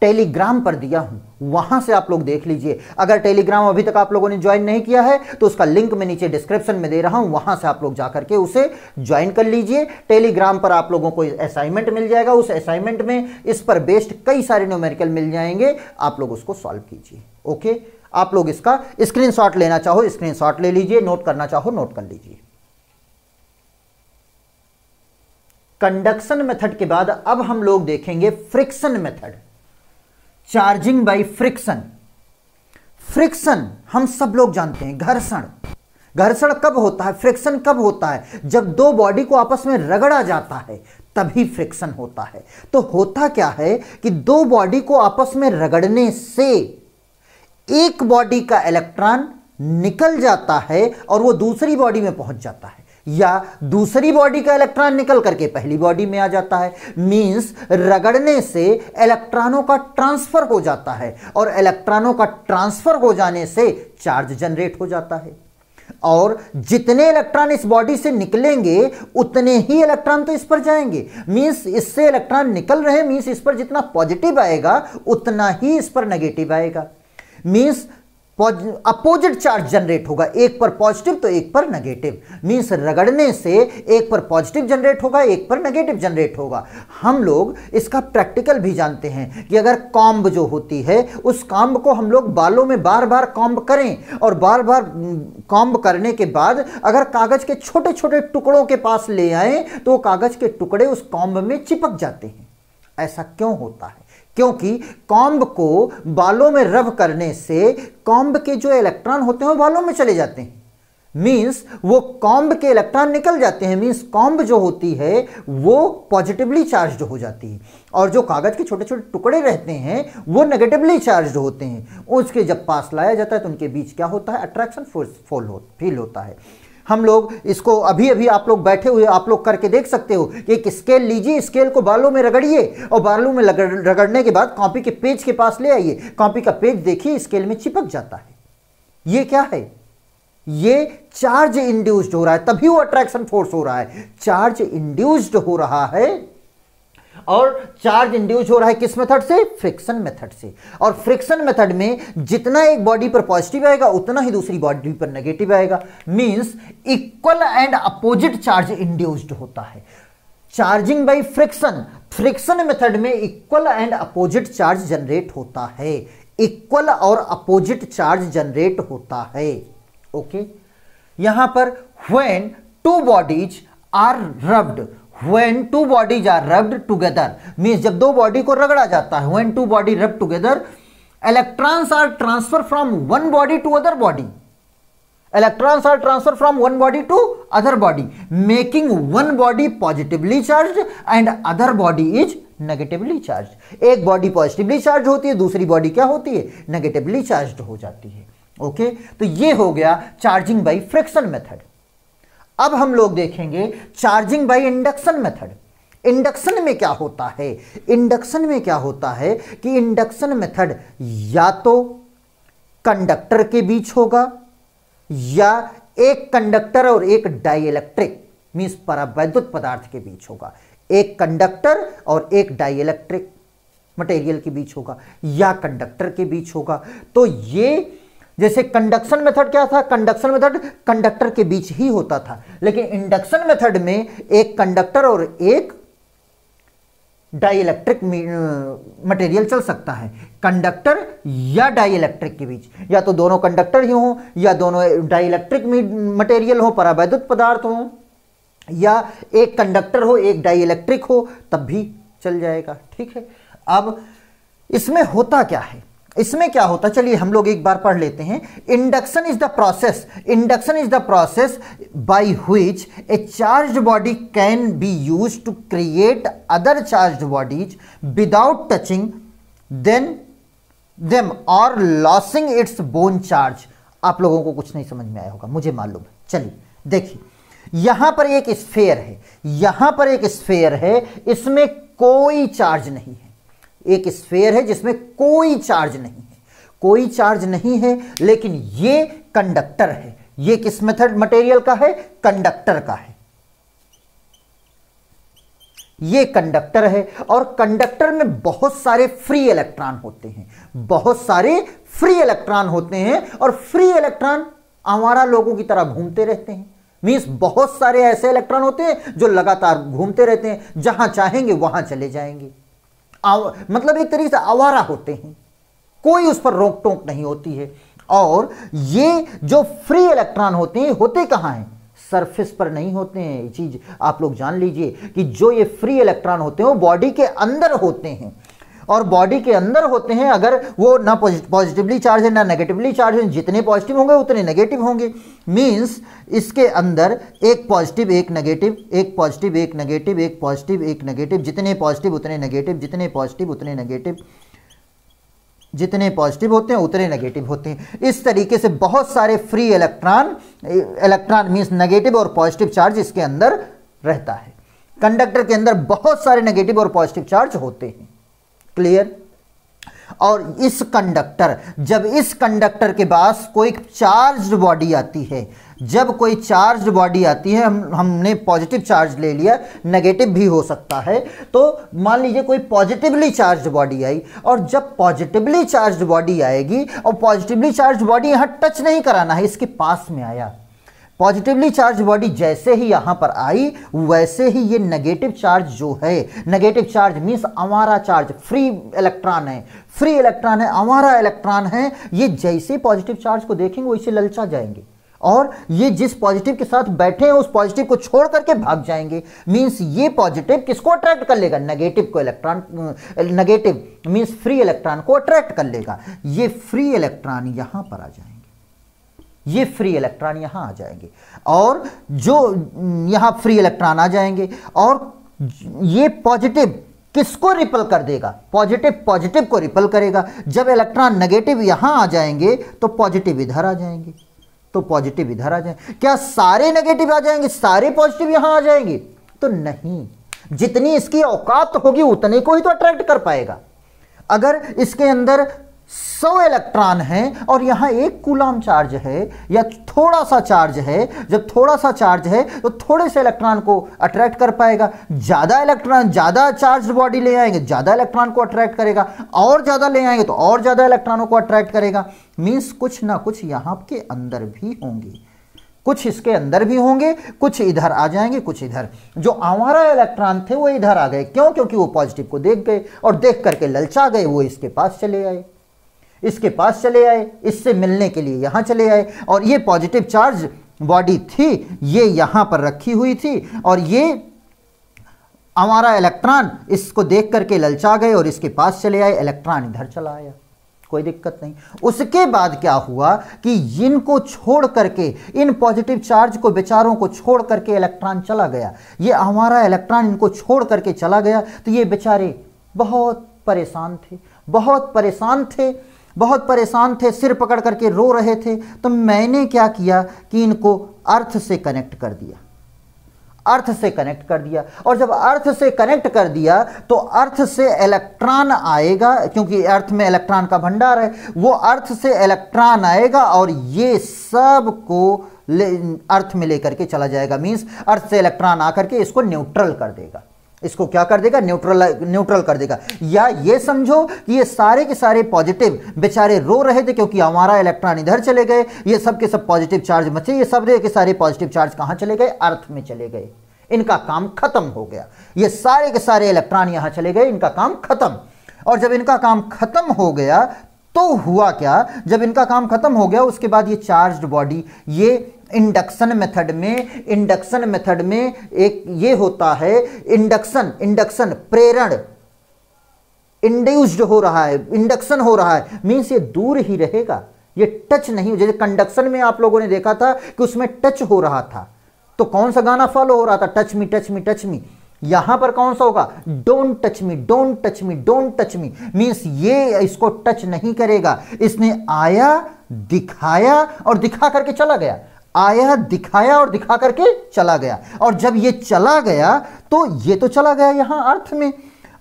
टेलीग्राम पर दिया हूं वहां से आप लोग देख लीजिए अगर टेलीग्राम अभी तक आप लोगों ने ज्वाइन नहीं किया है तो उसका लिंक मैं नीचे डिस्क्रिप्शन में दे रहा हूं वहां से आप लोग जाकर के उसे ज्वाइन कर लीजिए टेलीग्राम पर आप लोगों को असाइनमेंट मिल जाएगा उस असाइनमेंट में इस पर बेस्ड कई सारे न्यूमेरिकल मिल जाएंगे आप लोग उसको सॉल्व कीजिए ओके आप लोग इसका स्क्रीन लेना चाहो स्क्रीन ले लीजिए नोट करना चाहो नोट कर लीजिए कंडक्शन मेथड के बाद अब हम लोग देखेंगे friction method charging by friction friction हम सब लोग जानते हैं घर्षण घर्षण कब होता है फ्रिक्शन कब होता है जब दो बॉडी को आपस में रगड़ा जाता है तभी फ्रिक्शन होता है तो होता क्या है कि दो बॉडी को आपस में रगड़ने से एक बॉडी का इलेक्ट्रॉन निकल जाता है और वो दूसरी बॉडी में पहुंच जाता है या दूसरी बॉडी का इलेक्ट्रॉन निकल करके पहली बॉडी में आ जाता है मींस रगड़ने से इलेक्ट्रॉनों का ट्रांसफर हो जाता है और इलेक्ट्रॉनों का ट्रांसफर हो जाने से चार्ज जनरेट हो जाता है और जितने इलेक्ट्रॉन इस बॉडी से निकलेंगे उतने ही इलेक्ट्रॉन तो इस पर जाएंगे मींस इससे इलेक्ट्रॉन निकल रहे मींस इस पर जितना पॉजिटिव आएगा उतना ही इस पर नेगेटिव आएगा मींस अपोजिट चार्ज जनरेट होगा एक पर पॉजिटिव तो एक पर नेगेटिव मीन्स रगड़ने से एक पर पॉजिटिव जनरेट होगा एक पर नेगेटिव जनरेट होगा हम लोग इसका प्रैक्टिकल भी जानते हैं कि अगर कॉम्ब जो होती है उस कॉम्ब को हम लोग बालों में बार बार कॉम्ब करें और बार बार कॉम्ब करने के बाद अगर कागज के छोटे छोटे टुकड़ों के पास ले आए तो कागज के टुकड़े उस कॉम्ब में चिपक जाते हैं ऐसा क्यों होता है क्योंकि कॉम्ब को बालों में रब करने से कॉम्ब के जो इलेक्ट्रॉन होते हैं वो बालों में चले जाते हैं मीन्स वो कॉम्ब के इलेक्ट्रॉन निकल जाते हैं मीन्स कॉम्ब जो होती है वो पॉजिटिवली चार्ज हो जाती है और जो कागज़ के छोटे छोटे टुकड़े रहते हैं वो नेगेटिवली चार्ज होते हैं उसके जब पास लाया जाता है तो उनके बीच क्या होता है अट्रैक्शन फोर्स फॉल हो फील होता है हम लोग इसको अभी अभी आप लोग बैठे हुए आप लोग करके देख सकते हो कि एक स्केल लीजिए स्केल को बालों में रगड़िए और बालों में रगड़ने के बाद कॉपी के पेज के पास ले आइए कॉपी का पेज देखिए स्केल में चिपक जाता है ये क्या है ये चार्ज इंड्यूस्ड हो रहा है तभी वो अट्रैक्शन फोर्स हो रहा है चार्ज इंड्यूस्ड हो रहा है और चार्ज इंड्यूस हो रहा है किस मेथड से फ्रिक्शन मेथड से और फ्रिक्शन मेथड में जितना एक बॉडी पर पॉजिटिव आएगा उतना ही दूसरी बॉडी पर नेगेटिव आएगा means equal and opposite charge induced होता है charging by friction friction method में equal and opposite charge generate होता है इक्वल और अपोजिट चार्ज जनरेट होता है ओके okay? यहां पर when two bodies are rubbed when two bodies are rubbed together means जब दो body को रगड़ा जाता है when two body rubbed together electrons are transfer from one body to other body electrons are transfer from one body to other body making one body positively charged and other body is negatively charged एक body positively charged होती है दूसरी body क्या होती है negatively charged हो जाती है okay? तो ये हो गया charging by friction method अब हम लोग देखेंगे charging by induction method induction में क्या होता है इंडक्शन में क्या होता है कि इंडक्शन मेथड या तो कंडक्टर के बीच होगा या एक कंडक्टर और एक डाइलेक्ट्रिक मीन्स परावैद्युत पदार्थ के बीच होगा एक कंडक्टर और एक डाइलेक्ट्रिक मटेरियल के बीच होगा या कंडक्टर के बीच होगा तो ये जैसे कंडक्शन मेथड क्या था कंडक्शन मेथड कंडक्टर के बीच ही होता था लेकिन इंडक्शन मेथड में एक कंडक्टर और एक डाइलेक्ट्रिक मटेरियल चल सकता है कंडक्टर या डाइलेक्ट्रिक के बीच या तो दोनों कंडक्टर ही हो या दोनों डाइलेक्ट्रिक मटेरियल हो परावैद्युत पदार्थ हो या एक कंडक्टर हो एक डाइलेक्ट्रिक हो तब भी चल जाएगा ठीक है अब इसमें होता क्या है इसमें क्या होता चलिए हम लोग एक बार पढ़ लेते हैं induction is the process induction is the process by which a charge body can be use to create other charge bodies without touching then them or losing its own charge आप लोगों को कुछ नहीं समझ में आया होगा मुझे मालूम है चलिए देखिए यहां पर एक स्फेयर है यहां पर एक स्फेयर है इसमें कोई चार्ज नहीं है एक स्फेयर है जिसमें कोई चार्ज नहीं है कोई चार्ज नहीं है लेकिन ये कंडक्टर है ये किस मेथड मटेरियल का है कंडक्टर का है ये कंडक्टर है और कंडक्टर में बहुत सारे फ्री इलेक्ट्रॉन होते हैं बहुत सारे फ्री इलेक्ट्रॉन होते हैं और फ्री इलेक्ट्रॉन आवारा लोगों की तरह घूमते रहते हैं मीन्स बहुत सारे ऐसे इलेक्ट्रॉन होते हैं जो लगातार घूमते रहते हैं जहां चाहेंगे वहां चले जाएंगे मतलब एक तरीके से आवारा होते हैं कोई उस पर रोक टोक नहीं होती है और ये जो फ्री इलेक्ट्रॉन होते हैं होते कहाँ हैं सरफेस पर नहीं होते हैं ये चीज आप लोग जान लीजिए कि जो ये फ्री इलेक्ट्रॉन होते हैं वो बॉडी के अंदर होते हैं और बॉडी के अंदर होते हैं अगर वो ना पॉजिटिवली चार्ज है ना नेगेटिवली चार्ज है जितने पॉजिटिव होंगे उतने नेगेटिव होंगे मीन्स इसके अंदर एक पॉजिटिव एक नेगेटिव एक पॉजिटिव एक नेगेटिव एक पॉजिटिव एक नेगेटिव जितने पॉजिटिव उतने नेगेटिव जितने पॉजिटिव उतने नेगेटिव जितने पॉजिटिव होते हैं उतने नेगेटिव होते हैं इस तरीके से बहुत सारे free electron electron means negative और पॉजिटिव चार्ज इसके अंदर रहता है कंडक्टर के अंदर बहुत सारे नेगेटिव और पॉजिटिव चार्ज होते हैं क्लियर और इस कंडक्टर जब इस कंडक्टर के पास कोई चार्ज बॉडी आती है जब कोई चार्ज बॉडी आती है हम हमने पॉजिटिव चार्ज ले लिया नेगेटिव भी हो सकता है तो मान लीजिए कोई पॉजिटिवली चार्ज बॉडी आई और जब पॉजिटिवली चार्ज बॉडी आएगी और पॉजिटिवली चार्ज बॉडी यहाँ टच नहीं कराना है इसके पास में आया पॉजिटिवली चार्ज बॉडी जैसे ही यहां पर आई वैसे ही ये नेगेटिव चार्ज जो है नेगेटिव चार्ज मीन्स हमारा चार्ज फ्री इलेक्ट्रॉन है फ्री इलेक्ट्रॉन है हमारा इलेक्ट्रॉन है ये जैसे पॉजिटिव चार्ज को देखेंगे वैसे ललचा जाएंगे और ये जिस पॉजिटिव के साथ बैठे हैं उस पॉजिटिव को छोड़ करके भाग जाएंगे मींस ये पॉजिटिव किसको अट्रैक्ट कर लेगा नेगेटिव को electron negative means free electron को अट्रैक्ट कर लेगा ये फ्री इलेक्ट्रॉन यहां पर आ जाएंगे ये फ्री इलेक्ट्रॉन यहाँ आ जाएंगे और जो यहाँ फ्री इलेक्ट्रॉन आ जाएंगे और ये पॉजिटिव किसको रिपल कर देगा पॉजिटिव पॉजिटिव को रिपल करेगा जब इलेक्ट्रॉन नेगेटिव यहाँ आ जाएंगे तो पॉजिटिव इधर आ जाएंगे तो पॉजिटिव इधर आ जाएंगे क्या सारे नेगेटिव आ जाएंगे सारे पॉजिटिव यहाँ आ जाएंगे तो नहीं जितनी इसकी औकात होगी उतने को ही तो अट्रैक्ट कर पाएगा अगर इसके अंदर सौ इलेक्ट्रॉन हैं और यहाँ एक कूलाम चार्ज है या थोड़ा सा चार्ज है जब थोड़ा सा चार्ज है तो थोड़े से इलेक्ट्रॉन को अट्रैक्ट कर पाएगा ज़्यादा इलेक्ट्रॉन ज़्यादा चार्ज बॉडी ले आएंगे ज़्यादा इलेक्ट्रॉन को अट्रैक्ट करेगा और ज़्यादा ले आएंगे तो और ज़्यादा इलेक्ट्रॉनों को अट्रैक्ट करेगा मीन्स कुछ ना कुछ यहाँ के अंदर भी होंगे कुछ इसके अंदर भी होंगे कुछ इधर आ जाएंगे कुछ इधर जो आवारा इलेक्ट्रॉन थे वो इधर आ गए क्यों क्योंकि वो पॉजिटिव को देख गए और देख करके ललचा गए वो इसके पास चले आए इसके पास चले आए इससे मिलने के लिए यहाँ चले आए और ये पॉजिटिव चार्ज बॉडी थी ये यहाँ पर रखी हुई थी और ये हमारा इलेक्ट्रॉन इसको देख करके ललचा गए और इसके पास चले आए इलेक्ट्रॉन इधर चला आया कोई दिक्कत नहीं उसके बाद क्या हुआ कि इनको छोड़ करके इन पॉजिटिव चार्ज को बेचारों को छोड़ करके इलेक्ट्रॉन चला गया ये हमारा इलेक्ट्रॉन इनको छोड़ करके चला गया तो ये बेचारे बहुत परेशान थे बहुत परेशान थे बहुत परेशान थे सिर पकड़ करके रो रहे थे तो मैंने क्या किया कि इनको अर्थ से कनेक्ट कर दिया अर्थ से कनेक्ट कर दिया और जब अर्थ से कनेक्ट कर दिया तो अर्थ से इलेक्ट्रॉन आएगा क्योंकि अर्थ में इलेक्ट्रॉन का भंडार है वो अर्थ से इलेक्ट्रॉन आएगा और ये सब को अर्थ में लेकर के चला जाएगा मीन्स अर्थ से इलेक्ट्रॉन आकर के इसको न्यूट्रल कर देगा इसको क्या कर देगा न्यूट्रल न्यूट्रल कर देगा या ये समझो कि ये सारे के सारे पॉजिटिव बेचारे रो रहे थे क्योंकि हमारा इलेक्ट्रॉन इधर चले गए ये सब के सब पॉजिटिव चार्ज मचे ये सब के सारे पॉजिटिव चार्ज कहां चले गए अर्थ में चले गए इनका काम खत्म हो गया ये सारे के सारे इलेक्ट्रॉन यहां चले गए इनका काम खत्म और जब इनका काम खत्म हो गया तो हुआ क्या जब इनका काम खत्म हो गया उसके बाद ये चार्ज बॉडी ये इंडक्शन मेथड में इंडक्शन मेथड में एक ये होता है इंडक्शन इंडक्शन प्रेरण इंड्यूस्ड हो रहा है इंडक्शन हो रहा है मीन्स ये दूर ही रहेगा ये टच नहीं जैसे कंडक्शन में आप लोगों ने देखा था कि उसमें टच हो रहा था तो कौन सा गाना फॉलो हो रहा था touch me touch me touch me यहां पर कौन सा होगा don't touch me don't touch me don't touch me means ये इसको टच नहीं करेगा इसने आया दिखाया और दिखा करके चला गया आया दिखाया और दिखा करके चला गया और जब ये चला गया तो ये तो चला गया यहां अर्थ में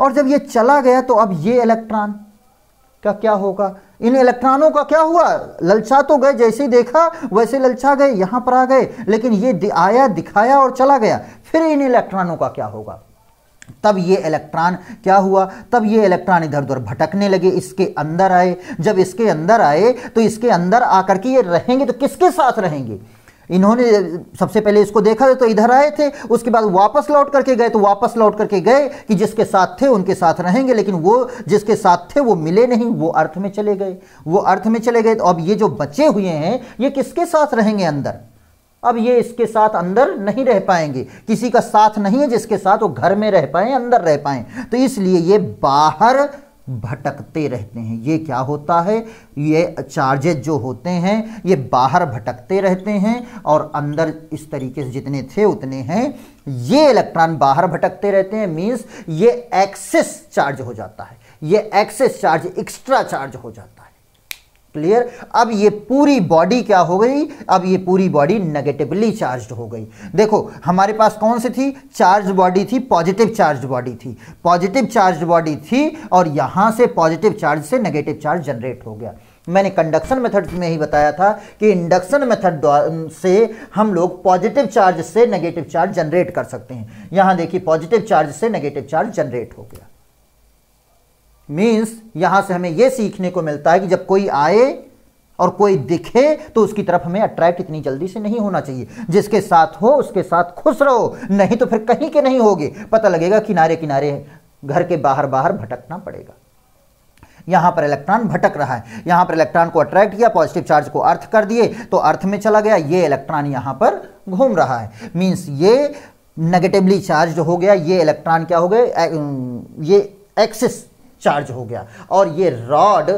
और जब ये चला गया तो अब ये इलेक्ट्रॉन का क्या होगा इन इलेक्ट्रॉनों का क्या हुआ ललचा तो गए जैसे ही देखा वैसे ललचा गए यहां पर आ गए लेकिन ये आया दिखाया और चला गया फिर इन इलेक्ट्रॉनों का क्या होगा तब ये इलेक्ट्रॉन क्या हुआ तब ये इलेक्ट्रॉन इधर उधर भटकने लगे इसके अंदर आए जब इसके अंदर आए तो इसके अंदर आकर के ये रहेंगे तो किसके साथ रहेंगे इन्होंने सबसे पहले इसको देखा तो इधर आए थे उसके बाद वापस लौट करके गए तो वापस लौट करके गए कि जिसके साथ थे उनके साथ रहेंगे लेकिन वो जिसके साथ थे वो मिले नहीं वो अर्थ में चले गए वो अर्थ में चले गए तो अब ये जो बचे हुए हैं ये किसके साथ रहेंगे अंदर अब ये इसके साथ अंदर नहीं रह पाएंगे किसी का साथ नहीं है जिसके साथ वो घर में रह पाए अंदर रह पाए तो इसलिए ये बाहर भटकते रहते हैं ये क्या होता है ये चार्जेज जो होते हैं ये बाहर भटकते रहते हैं और अंदर इस तरीके से जितने थे उतने हैं ये इलेक्ट्रॉन बाहर भटकते रहते हैं मीन्स ये एक्सेस चार्ज हो जाता है ये एक्सेस चार्ज एक्स्ट्रा चार्ज हो जाता है क्लियर अब ये पूरी बॉडी क्या हो गई अब ये पूरी बॉडी नेगेटिवली चार्ज हो गई देखो हमारे पास कौन सी थी चार्ज बॉडी थी पॉजिटिव चार्ज बॉडी थी पॉजिटिव चार्ज बॉडी थी और यहां से पॉजिटिव चार्ज से नेगेटिव चार्ज जनरेट हो गया मैंने कंडक्शन मेथड में ही बताया था कि इंडक्शन मेथड से हम लोग पॉजिटिव चार्ज से नेगेटिव चार्ज जनरेट कर सकते हैं यहां देखिए पॉजिटिव चार्ज से नेगेटिव चार्ज जनरेट हो गया मीन्स यहां से हमें यह सीखने को मिलता है कि जब कोई आए और कोई दिखे तो उसकी तरफ हमें अट्रैक्ट इतनी जल्दी से नहीं होना चाहिए जिसके साथ हो उसके साथ खुश रहो नहीं तो फिर कहीं के नहीं होगे पता लगेगा किनारे किनारे घर के बाहर बाहर भटकना पड़ेगा यहां पर इलेक्ट्रॉन भटक रहा है यहां पर इलेक्ट्रॉन को अट्रैक्ट किया पॉजिटिव चार्ज को अर्थ कर दिए तो अर्थ में चला गया ये इलेक्ट्रॉन यहां पर घूम रहा है मीन्स ये नेगेटिवली चार्ज हो गया ये इलेक्ट्रॉन क्या हो गए ये एक्सिस चार्ज हो गया और ये rod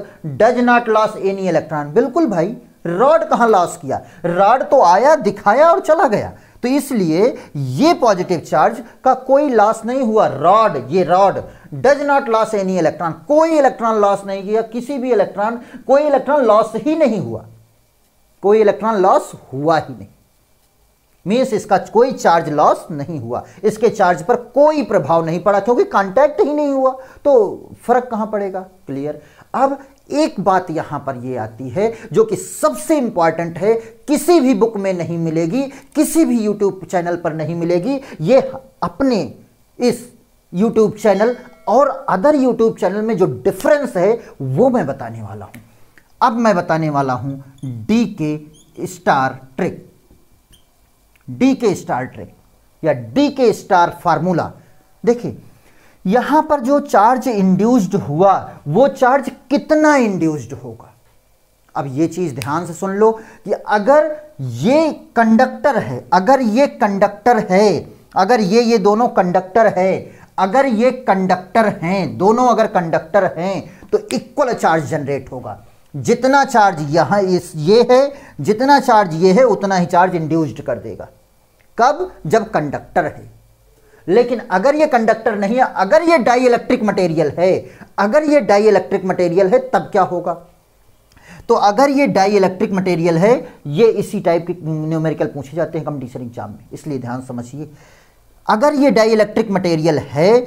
does not loss any electron बिल्कुल भाई रॉड कहां लॉस किया रॉड तो आया दिखाया और चला गया तो इसलिए ये पॉजिटिव चार्ज का कोई लॉस नहीं हुआ रॉड ये rod does not loss any electron कोई इलेक्ट्रॉन लॉस नहीं किया किसी भी इलेक्ट्रॉन कोई इलेक्ट्रॉन लॉस ही नहीं हुआ कोई इलेक्ट्रॉन लॉस हुआ ही नहीं मीन्स इसका कोई चार्ज लॉस नहीं हुआ इसके चार्ज पर कोई प्रभाव नहीं पड़ा क्योंकि कांटेक्ट ही नहीं हुआ तो फर्क कहां पड़ेगा क्लियर अब एक बात यहां पर ये आती है जो कि सबसे इंपॉर्टेंट है किसी भी बुक में नहीं मिलेगी किसी भी यूट्यूब चैनल पर नहीं मिलेगी ये अपने इस यूट्यूब चैनल और अदर यूट्यूब चैनल में जो डिफरेंस है वो मैं बताने वाला हूं अब मैं बताने वाला हूं D K star trick D K star train या डी के स्टार फार्मूला देखिए यहां पर जो चार्ज इंड्यूस्ड हुआ वो चार्ज कितना इंड्यूस्ड होगा अब ये चीज ध्यान से सुन लो कि अगर ये कंडक्टर है अगर ये कंडक्टर है अगर ये ये दोनों कंडक्टर है अगर ये कंडक्टर हैं दोनों अगर कंडक्टर हैं तो इक्वल चार्ज जनरेट होगा जितना चार्ज यहां इस ये है जितना चार्ज ये है उतना ही चार्ज इंड्यूस्ड कर देगा कब जब कंडक्टर है लेकिन अगर ये कंडक्टर नहीं है अगर ये डाई इलेक्ट्रिक मटेरियल है अगर ये डाई इलेक्ट्रिक मटेरियल है तब क्या होगा तो अगर ये डाई इलेक्ट्रिक मटेरियल है ये इसी टाइप के न्यूमेरिकल पूछे जाते हैं कंडीशन एग्जाम में इसलिए ध्यान समझिए अगर ये डाई इलेक्ट्रिक मटेरियल है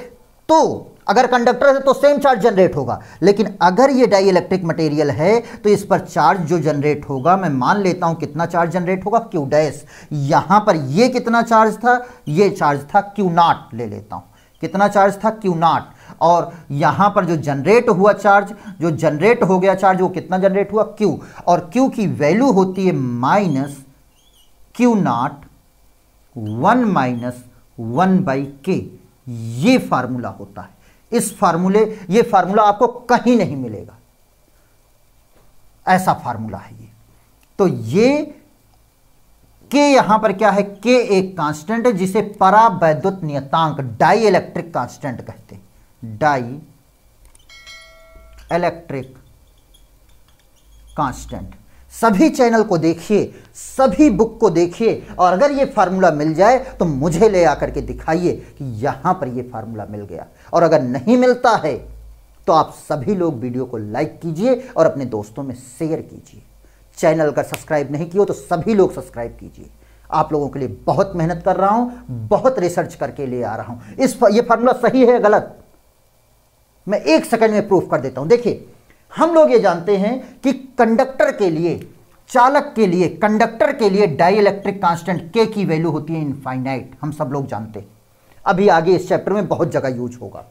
तो अगर कंडक्टर है तो सेम चार्ज जनरेट होगा लेकिन अगर ये इलेक्ट्रिक मटेरियल है तो इस पर चार्ज जो जनरेट होगा मैं मान लेता हूं कितना चार्ज जनरेट होगा क्यू डैश यहां पर ये कितना चार्ज था ये चार्ज था क्यू नॉट ले लेता हूं कितना चार्ज था क्यू नॉट और यहां पर जो जनरेट हुआ चार्ज जो जनरेट हो गया चार्ज वो कितना जनरेट हुआ क्यू और क्यू की वैल्यू होती है minus Q not one minus one by K ये फार्मूला होता है इस फार्मूले ये फार्मूला आपको कहीं नहीं मिलेगा ऐसा फार्मूला है ये तो ये के यहां पर क्या है के एक कांस्टेंट है जिसे परावैद्युत नियतांक डाई इलेक्ट्रिक कांस्टेंट कहते हैं डाई इलेक्ट्रिक कांस्टेंट सभी चैनल को देखिए सभी बुक को देखिए और अगर ये फार्मूला मिल जाए तो मुझे ले आकर के दिखाइए कि यहाँ पर ये फार्मूला मिल गया और अगर नहीं मिलता है तो आप सभी लोग वीडियो को लाइक कीजिए और अपने दोस्तों में शेयर कीजिए चैनल अगर सब्सक्राइब नहीं किया तो सभी लोग सब्सक्राइब कीजिए आप लोगों के लिए बहुत मेहनत कर रहा हूं बहुत रिसर्च करके ले आ रहा हूं इस ये फार्मूला सही है गलत मैं एक सेकंड में प्रूफ कर देता हूं देखिए हम लोग ये जानते हैं कि कंडक्टर के लिए चालक के लिए कंडक्टर के लिए डाई इलेक्ट्रिक कांस्टेंट के की वैल्यू होती है इनफाइनाइट हम सब लोग जानते हैं अभी आगे इस चैप्टर में बहुत जगह यूज होगा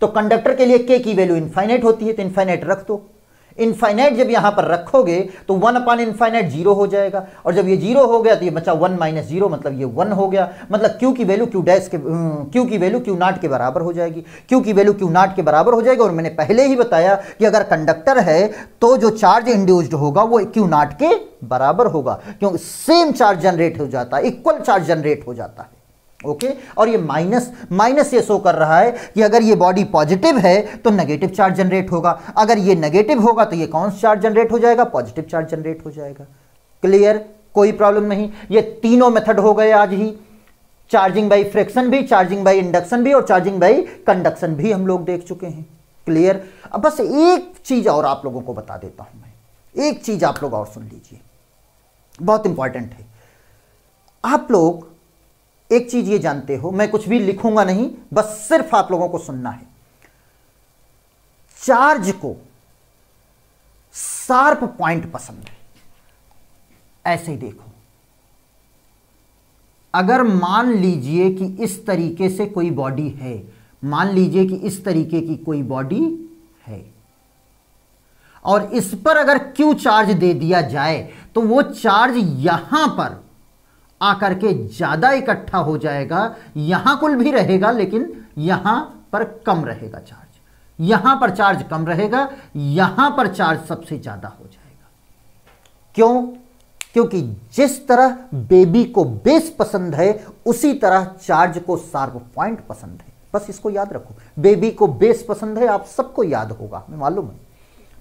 तो कंडक्टर के लिए के की वैल्यू इनफाइनाइट होती है तो इनफाइनाइट रख दो इनफाइनाइट जब यहां पर रखोगे तो वन अपान इनफाइनाइट जीरो हो जाएगा और जब ये जीरो हो गया तो ये बचा वन माइनस जीरो मतलब ये वन हो गया मतलब क्यू की वैल्यू क्यू डैश के क्यू की वैल्यू क्यू नाट के बराबर हो जाएगी क्यू की वैल्यू क्यू नाट के बराबर हो जाएगी और मैंने पहले ही बताया कि अगर कंडक्टर है तो जो चार्ज इंड्यूस्ड होगा वो क्यू नाट के बराबर होगा क्योंकि सेम चार्ज जनरेट हो जाता है इक्वल चार्ज जनरेट हो जाता है ओके okay? और ये माइनस माइनस ये शो कर रहा है कि अगर ये बॉडी पॉजिटिव है तो नेगेटिव चार्ज जनरेट होगा अगर ये नेगेटिव होगा तो ये कौन सा चार्ज जनरेट हो जाएगा पॉजिटिव चार्ज जनरेट हो जाएगा क्लियर कोई प्रॉब्लम नहीं ये तीनों मेथड हो गए आज ही चार्जिंग बाई फ्रिक्शन भी चार्जिंग बाई इंडक्शन भी और चार्जिंग बाई कंडक्शन भी हम लोग देख चुके हैं क्लियर अब बस एक चीज़ और आप लोगों को बता देता हूं मैं एक चीज़ आप लोग और सुन लीजिए बहुत इंपॉर्टेंट है आप लोग एक चीज ये जानते हो मैं कुछ भी लिखूंगा नहीं बस सिर्फ आप लोगों को सुनना है चार्ज को शार्प पॉइंट पसंद है ऐसे ही देखो अगर मान लीजिए कि इस तरीके से कोई बॉडी है मान लीजिए कि इस तरीके की कोई बॉडी है और इस पर अगर क्यू चार्ज दे दिया जाए तो वो चार्ज यहां पर आकर के ज्यादा इकट्ठा हो जाएगा यहां कुल भी रहेगा लेकिन यहां पर कम रहेगा चार्ज यहां पर चार्ज कम रहेगा यहां पर चार्ज सबसे ज्यादा हो जाएगा क्यों क्योंकि जिस तरह बेबी को बेस पसंद है उसी तरह चार्ज को सार्व पॉइंट पसंद है बस इसको याद रखो बेबी को बेस पसंद है आप सबको याद होगा हमें मालूम है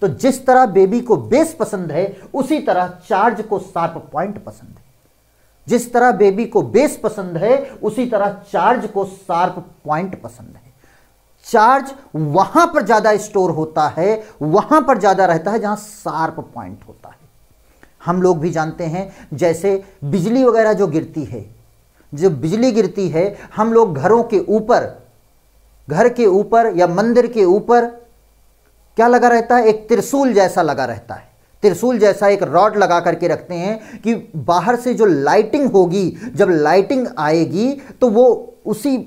तो जिस तरह बेबी को बेस पसंद है उसी तरह चार्ज को सार्प पॉइंट पसंद है जिस तरह बेबी को बेस पसंद है उसी तरह चार्ज को शार्प पॉइंट पसंद है चार्ज वहां पर ज्यादा स्टोर होता है वहां पर ज्यादा रहता है जहां शार्प पॉइंट होता है हम लोग भी जानते हैं जैसे बिजली वगैरह जो गिरती है जो बिजली गिरती है हम लोग घरों के ऊपर घर के ऊपर या मंदिर के ऊपर क्या लगा रहता है एक त्रिशूल जैसा लगा रहता है त्रिशूल जैसा एक रॉड लगा करके रखते हैं कि बाहर से जो लाइटिंग होगी जब लाइटिंग आएगी तो वो उसी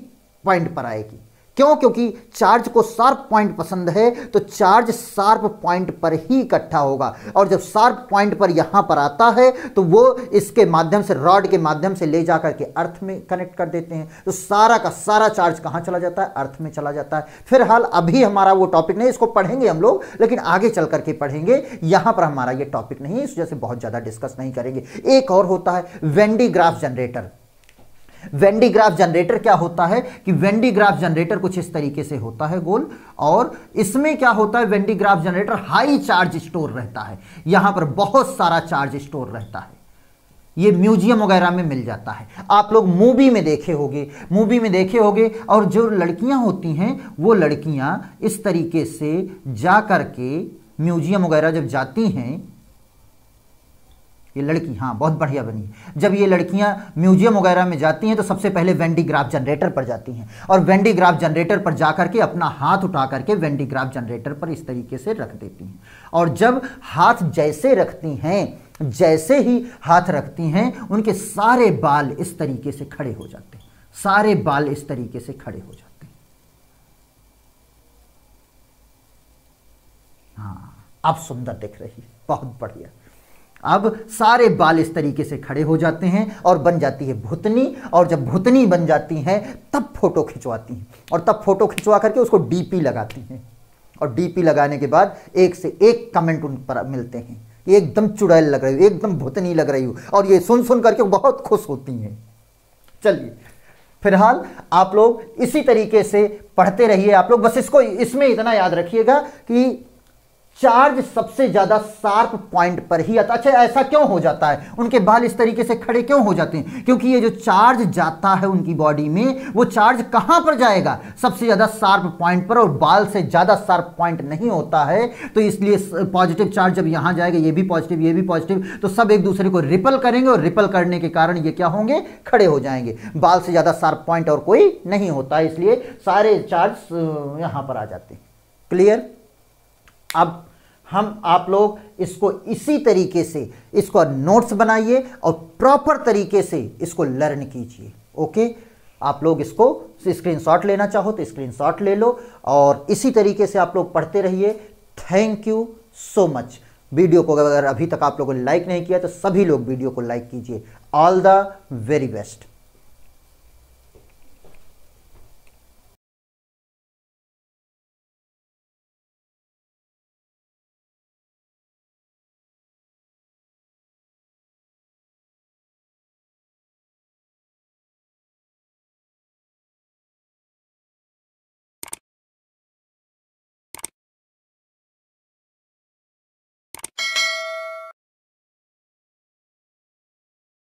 पॉइंट पर आएगी क्यों क्योंकि चार्ज को शार्प पॉइंट पसंद है तो चार्ज शार्प पॉइंट पर ही इकट्ठा होगा और जब शार्प पॉइंट पर यहां पर आता है तो वो इसके माध्यम से रॉड के माध्यम से ले जाकर के अर्थ में कनेक्ट कर देते हैं तो सारा का सारा चार्ज कहां चला जाता है अर्थ में चला जाता है फिलहाल अभी हमारा वो टॉपिक नहीं इसको पढ़ेंगे हम लोग लेकिन आगे चल करके पढ़ेंगे यहां पर हमारा ये टॉपिक नहीं इस वजह से बहुत ज़्यादा डिस्कस नहीं करेंगे एक और होता है वेंडीग्राफ जनरेटर वेंडीग्राफ जनरेटर क्या होता है कि वेंडीग्राफ जनरेटर कुछ इस तरीके से होता है गोल और इसमें क्या होता है Van de Graaff generator high charge store रहता है यहां पर बहुत सारा चार्ज स्टोर रहता है ये म्यूजियम वगैरह में मिल जाता है आप लोग मूवी में देखे होंगे मूवी में देखे होंगे और जो लड़कियां होती हैं वो लड़कियां इस तरीके से जा करके म्यूजियम वगैरह जब जाती हैं ये लड़की हाँ बहुत बढ़िया बनी है जब ये लड़कियाँ म्यूजियम वगैरह में जाती हैं तो सबसे पहले वेंडीग्राफ जनरेटर पर जाती हैं और वेंडीग्राफ जनरेटर पर जा करके अपना हाथ उठा करके वेंडीग्राफ जनरेटर पर इस तरीके से रख देती हैं और जब हाथ जैसे रखती हैं जैसे ही हाथ रखती हैं उनके सारे बाल इस तरीके से खड़े हो जाते हैं सारे बाल इस तरीके से खड़े हो जाते हैं हाँ आप सुंदर दिख रही बहुत बढ़िया अब सारे बाल इस तरीके से खड़े हो जाते हैं और बन जाती है भुतनी और जब भुतनी बन जाती है तब फोटो खिंचवाती हैं और तब फोटो खिंचवा करके उसको डीपी लगाती हैं और डीपी लगाने के बाद एक से एक कमेंट उन पर मिलते हैं एकदम चुड़ैल लग रही हो एकदम भुतनी लग रही हो और ये सुन सुन करके बहुत खुश होती हैं चलिए फिलहाल आप लोग इसी तरीके से पढ़ते रहिए आप लोग बस इसको इसमें इतना याद रखिएगा कि चार्ज सबसे ज्यादा शार्प पॉइंट पर ही आता अच्छा ऐसा क्यों हो जाता है उनके बाल इस तरीके से खड़े क्यों हो जाते हैं क्योंकि ये जो चार्ज जाता है उनकी बॉडी में वो चार्ज कहां पर जाएगा सबसे ज्यादा शार्प पॉइंट पर और बाल से ज्यादा शार्प पॉइंट नहीं होता है तो इसलिए पॉजिटिव चार्ज जब यहां जाएगा ये भी पॉजिटिव ये भी पॉजिटिव तो सब एक दूसरे को रिपल करेंगे और रिपल करने के कारण ये क्या होंगे खड़े हो जाएंगे बाल से ज्यादा शार्प पॉइंट और कोई नहीं होता इसलिए सारे चार्ज यहां पर आ जाते हैं क्लियर अब हम आप लोग इसको इसी तरीके से इसको नोट्स बनाइए और प्रॉपर तरीके से इसको लर्न कीजिए ओके आप लोग इसको स्क्रीनशॉट लेना चाहो तो स्क्रीनशॉट ले लो और इसी तरीके से आप लोग पढ़ते रहिए thank you so much video को अगर अभी तक आप लोगों ने लाइक नहीं किया तो सभी लोग वीडियो को लाइक कीजिए ऑल द वेरी बेस्ट